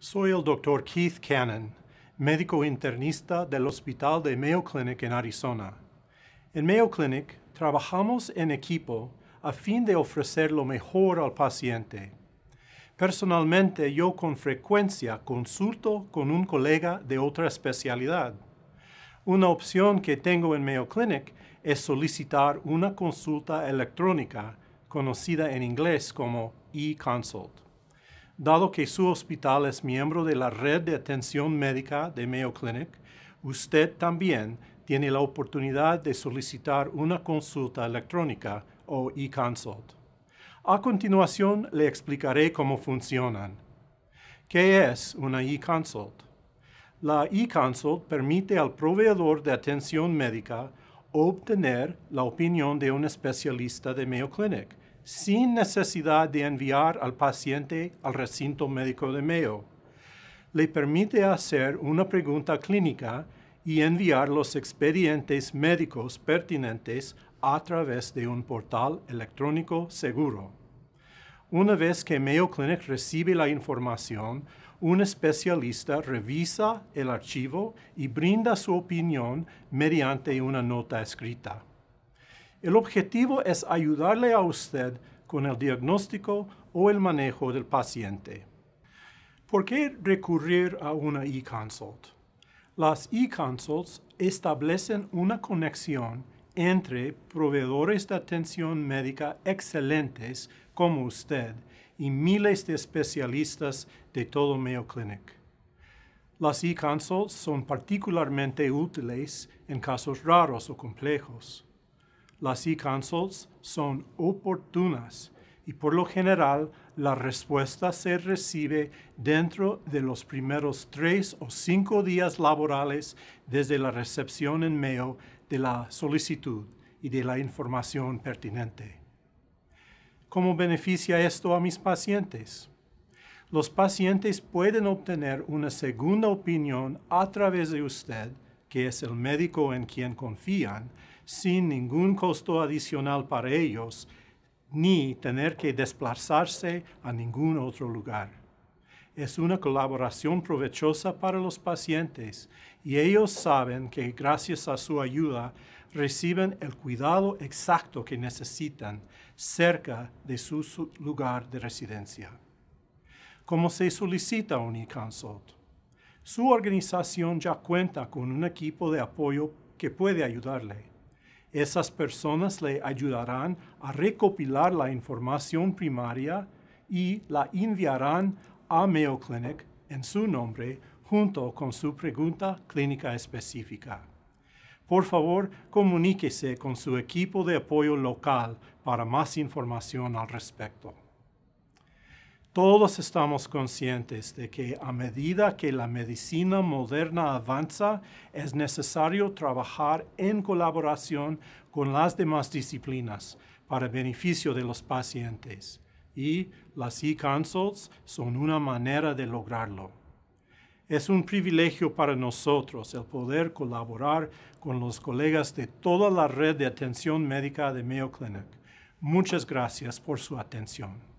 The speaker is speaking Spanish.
Soy el doctor Keith Cannon, médico internista del Hospital de Mayo Clinic en Arizona. En Mayo Clinic trabajamos en equipo a fin de ofrecer lo mejor al paciente. Personalmente yo con frecuencia consulto con un colega de otra especialidad. Una opción que tengo en Mayo Clinic es solicitar una consulta electrónica conocida en inglés como e-consult. Dado que su hospital es miembro de la red de atención médica de Mayo Clinic, usted también tiene la oportunidad de solicitar una consulta electrónica o e-consult. A continuación le explicaré cómo funcionan. ¿Qué es una e-consult? La e-consult permite al proveedor de atención médica obtener la opinión de un especialista de Mayo Clinic sin necesidad de enviar al paciente al recinto médico de Mayo. Le permite hacer una pregunta clínica y enviar los expedientes médicos pertinentes a través de un portal electrónico seguro. Una vez que Mayo Clinic recibe la información, un especialista revisa el archivo y brinda su opinión mediante una nota escrita. El objetivo es ayudarle a usted con el diagnóstico o el manejo del paciente. ¿Por qué recurrir a una e-consult? Las e-consults establecen una conexión entre proveedores de atención médica excelentes como usted y miles de especialistas de todo Mayo Clinic. Las e-consults son particularmente útiles en casos raros o complejos las e-consults son oportunas y por lo general la respuesta se recibe dentro de los primeros tres o cinco días laborales desde la recepción en mail de la solicitud y de la información pertinente. ¿Cómo beneficia esto a mis pacientes? Los pacientes pueden obtener una segunda opinión a través de usted, que es el médico en quien confían, sin ningún costo adicional para ellos, ni tener que desplazarse a ningún otro lugar. Es una colaboración provechosa para los pacientes y ellos saben que gracias a su ayuda reciben el cuidado exacto que necesitan cerca de su lugar de residencia. Como se solicita un e su organización ya cuenta con un equipo de apoyo que puede ayudarle esas personas le ayudarán a recopilar la información primaria y la enviarán a Mayo Clinic en su nombre junto con su pregunta clínica específica. Por favor, comuníquese con su equipo de apoyo local para más información al respecto. Todos estamos conscientes de que a medida que la medicina moderna avanza, es necesario trabajar en colaboración con las demás disciplinas para beneficio de los pacientes y las e-consults son una manera de lograrlo. Es un privilegio para nosotros el poder colaborar con los colegas de toda la red de atención médica de Mayo Clinic. Muchas gracias por su atención.